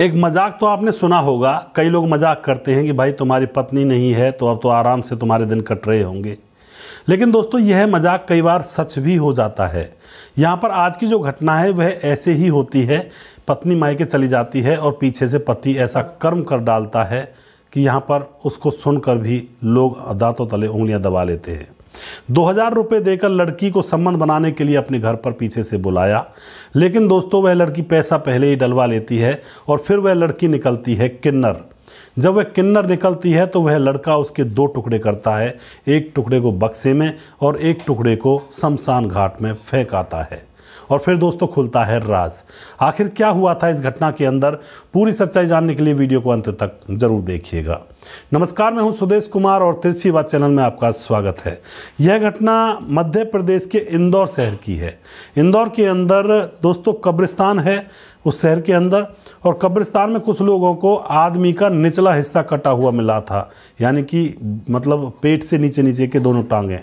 एक मजाक तो आपने सुना होगा कई लोग मजाक करते हैं कि भाई तुम्हारी पत्नी नहीं है तो अब तो आराम से तुम्हारे दिन कट रहे होंगे लेकिन दोस्तों यह मजाक कई बार सच भी हो जाता है यहाँ पर आज की जो घटना है वह ऐसे ही होती है पत्नी मायके चली जाती है और पीछे से पति ऐसा कर्म कर डालता है कि यहाँ पर उसको सुनकर भी लोग दांतों तले उंगलियाँ दबा लेते हैं दो हज़ार रुपये देकर लड़की को संबंध बनाने के लिए अपने घर पर पीछे से बुलाया लेकिन दोस्तों वह लड़की पैसा पहले ही डलवा लेती है और फिर वह लड़की निकलती है किन्नर जब वह किन्नर निकलती है तो वह लड़का उसके दो टुकड़े करता है एक टुकड़े को बक्से में और एक टुकड़े को शमशान घाट में फेंक आता है और फिर दोस्तों खुलता है राज आखिर क्या हुआ था इस घटना के अंदर पूरी सच्चाई जानने के लिए वीडियो को अंत तक जरूर देखिएगा नमस्कार मैं हूं सुदेश कुमार और तिरछी बात चैनल में आपका स्वागत है यह घटना मध्य प्रदेश के इंदौर शहर की है इंदौर के अंदर दोस्तों कब्रिस्तान है उस शहर के अंदर और कब्रिस्तान में कुछ लोगों को आदमी का निचला हिस्सा कटा हुआ मिला था यानी कि मतलब पेट से नीचे नीचे के दोनों टांगें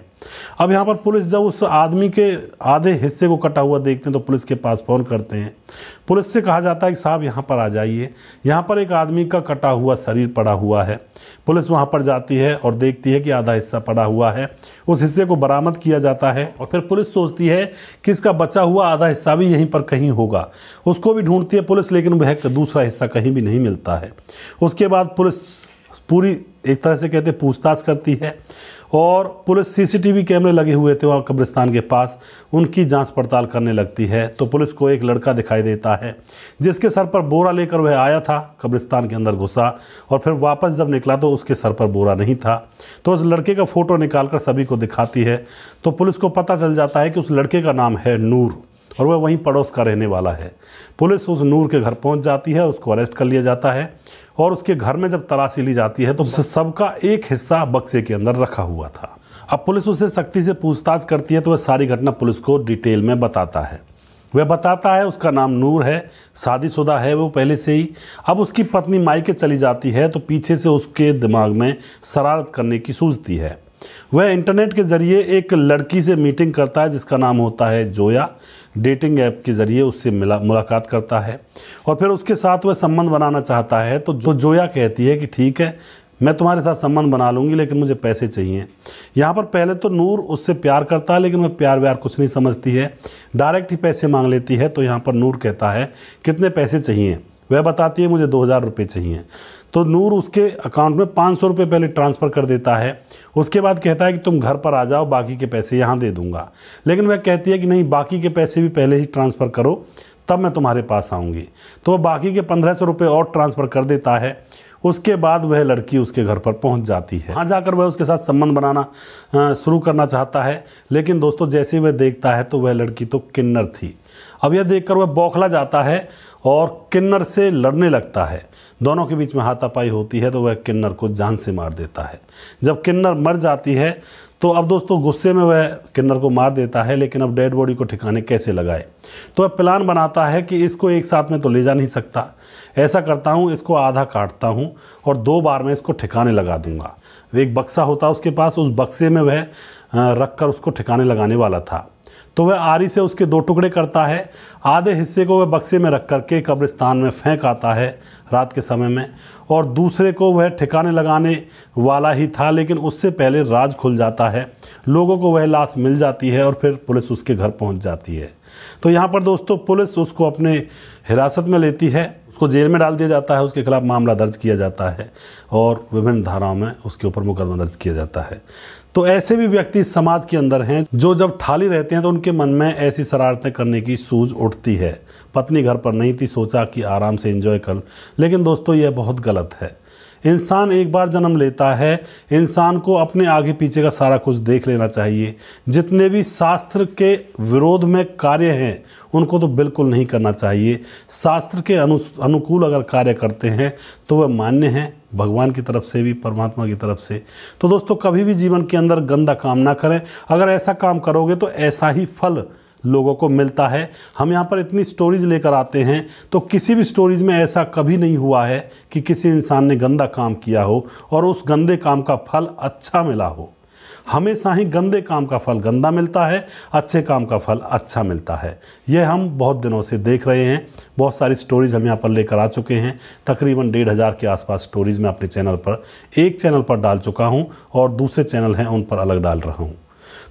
अब यहाँ पर पुलिस जब उस आदमी के आधे हिस्से को कटा हुआ देखते हैं तो पुलिस के पास फ़ोन करते हैं पुलिस से कहा जाता है कि साहब यहाँ पर आ जाइए यहाँ पर एक आदमी का कटा हुआ शरीर पड़ा हुआ है पुलिस वहाँ पर जाती है और देखती है कि आधा हिस्सा पड़ा हुआ है उस हिस्से को बरामद किया जाता है और फिर पुलिस सोचती है कि इसका बचा हुआ आधा हिस्सा भी यहीं पर कहीं होगा उसको भी ढूंढती है पुलिस लेकिन वह दूसरा हिस्सा कहीं भी नहीं मिलता है उसके बाद पुलिस पूरी एक तरह से कहते पूछताछ करती है और पुलिस सीसीटीवी कैमरे लगे हुए थे वहाँ कब्रिस्तान के पास उनकी जांच पड़ताल करने लगती है तो पुलिस को एक लड़का दिखाई देता है जिसके सर पर बोरा लेकर वह आया था कब्रिस्तान के अंदर घुसा और फिर वापस जब निकला तो उसके सर पर बोरा नहीं था तो उस लड़के का फ़ोटो कर सभी को दिखाती है तो पुलिस को पता चल जाता है कि उस लड़के का नाम है नूर और वह वहीं पड़ोस का रहने वाला है पुलिस उस नूर के घर पहुंच जाती है उसको अरेस्ट कर लिया जाता है और उसके घर में जब तलाशी ली जाती है तो उसे सबका एक हिस्सा बक्से के अंदर रखा हुआ था अब पुलिस उसे सख्ती से पूछताछ करती है तो वह सारी घटना पुलिस को डिटेल में बताता है वह बताता है उसका नाम नूर है शादीशुदा है वो पहले से ही अब उसकी पत्नी माई के चली जाती है तो पीछे से उसके दिमाग में शरारत करने की सूझती है वह इंटरनेट के ज़रिए एक लड़की से मीटिंग करता है जिसका नाम होता है जोया डेटिंग ऐप के ज़रिए उससे मिला मुलाकात करता है और फिर उसके साथ वह संबंध बनाना चाहता है तो जो जोया कहती है कि ठीक है मैं तुम्हारे साथ संबंध बना लूँगी लेकिन मुझे पैसे चाहिए यहाँ पर पहले तो नूर उससे प्यार करता है लेकिन वह प्यार व्यार कुछ नहीं समझती है डायरेक्ट ही पैसे मांग लेती है तो यहाँ पर नूर कहता है कितने पैसे चाहिए वह बताती है मुझे दो हज़ार रुपये चाहिए तो नूर उसके अकाउंट में पाँच सौ रुपये पहले ट्रांसफ़र कर देता है उसके बाद कहता है कि तुम घर पर आ जाओ बाकी के पैसे यहाँ दे दूँगा लेकिन वह कहती है कि नहीं बाकी के पैसे भी पहले ही ट्रांसफ़र करो तब मैं तुम्हारे पास आऊँगी तो वह बाकी के पंद्रह सौ रुपये और ट्रांसफ़र कर देता है उसके बाद वह लड़की उसके घर पर पहुंच जाती है वहाँ जाकर वह उसके साथ संबंध बनाना शुरू करना चाहता है लेकिन दोस्तों जैसे ही वह देखता है तो वह लड़की तो किन्नर थी अब यह देखकर वह बौखला जाता है और किन्नर से लड़ने लगता है दोनों के बीच में हाथापाई होती है तो वह किन्नर को जान से मार देता है जब किन्नर मर जाती है तो अब दोस्तों गुस्से में वह किन्नर को मार देता है लेकिन अब डेड बॉडी को ठिकाने कैसे लगाए तो वह प्लान बनाता है कि इसको एक साथ में तो ले जा नहीं सकता ऐसा करता हूँ इसको आधा काटता हूँ और दो बार में इसको ठिकाने लगा दूँगा एक बक्सा होता उसके पास उस बक्से में वह रख कर उसको ठिकाने लगाने वाला था तो वह आरी से उसके दो टुकड़े करता है आधे हिस्से को वह बक्से में रख कर के कब्रिस्तान में फेंक आता है रात के समय में और दूसरे को वह ठिकाने लगाने वाला ही था लेकिन उससे पहले राज खुल जाता है लोगों को वह लाश मिल जाती है और फिर पुलिस उसके घर पहुंच जाती है तो यहाँ पर दोस्तों पुलिस उसको अपने हिरासत में लेती है उसको जेल में डाल दिया जाता है उसके खिलाफ मामला दर्ज किया जाता है और विभिन्न धाराओं में उसके ऊपर मुकदमा दर्ज किया जाता है तो ऐसे भी व्यक्ति समाज के अंदर हैं जो जब ठाली रहते हैं तो उनके मन में ऐसी शरारतें करने की सूझ उठती है पत्नी घर पर नहीं थी सोचा कि आराम से इंजॉय कर लेकिन दोस्तों यह बहुत गलत है इंसान एक बार जन्म लेता है इंसान को अपने आगे पीछे का सारा कुछ देख लेना चाहिए जितने भी शास्त्र के विरोध में कार्य हैं उनको तो बिल्कुल नहीं करना चाहिए शास्त्र के अनु अनुकूल अगर कार्य करते हैं तो वह मान्य हैं भगवान की तरफ से भी परमात्मा की तरफ से तो दोस्तों कभी भी जीवन के अंदर गंदा काम ना करें अगर ऐसा काम करोगे तो ऐसा ही फल लोगों को मिलता है हम यहाँ पर इतनी स्टोरीज लेकर आते हैं तो किसी भी स्टोरीज में ऐसा कभी नहीं हुआ है कि किसी इंसान ने गंदा काम किया हो और उस गंदे काम का फल अच्छा मिला हो हमेशा ही गंदे काम का फल गंदा मिलता है अच्छे काम का फल अच्छा मिलता है यह हम बहुत दिनों से देख रहे हैं बहुत सारी स्टोरीज हम यहाँ पर लेकर आ चुके हैं तकरीबन डेढ़ हज़ार के आसपास स्टोरीज मैं अपने चैनल पर एक चैनल पर डाल चुका हूँ और दूसरे चैनल हैं उन पर अलग डाल रहा हूँ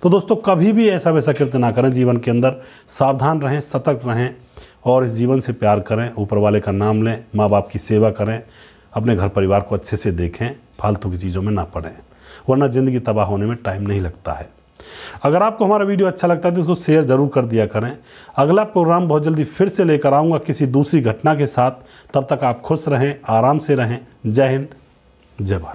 तो दोस्तों कभी भी ऐसा वैसा कृत्य ना करें जीवन के अंदर सावधान रहें सतर्क रहें और इस जीवन से प्यार करें ऊपर वाले का नाम लें माँ बाप की सेवा करें अपने घर परिवार को अच्छे से देखें फालतू की चीज़ों में ना पड़ें वरना ज़िंदगी तबाह होने में टाइम नहीं लगता है अगर आपको हमारा वीडियो अच्छा लगता है तो इसको शेयर ज़रूर कर दिया करें अगला प्रोग्राम बहुत जल्दी फिर से लेकर आऊँगा किसी दूसरी घटना के साथ तब तक आप खुश रहें आराम से रहें जय हिंद जय भारत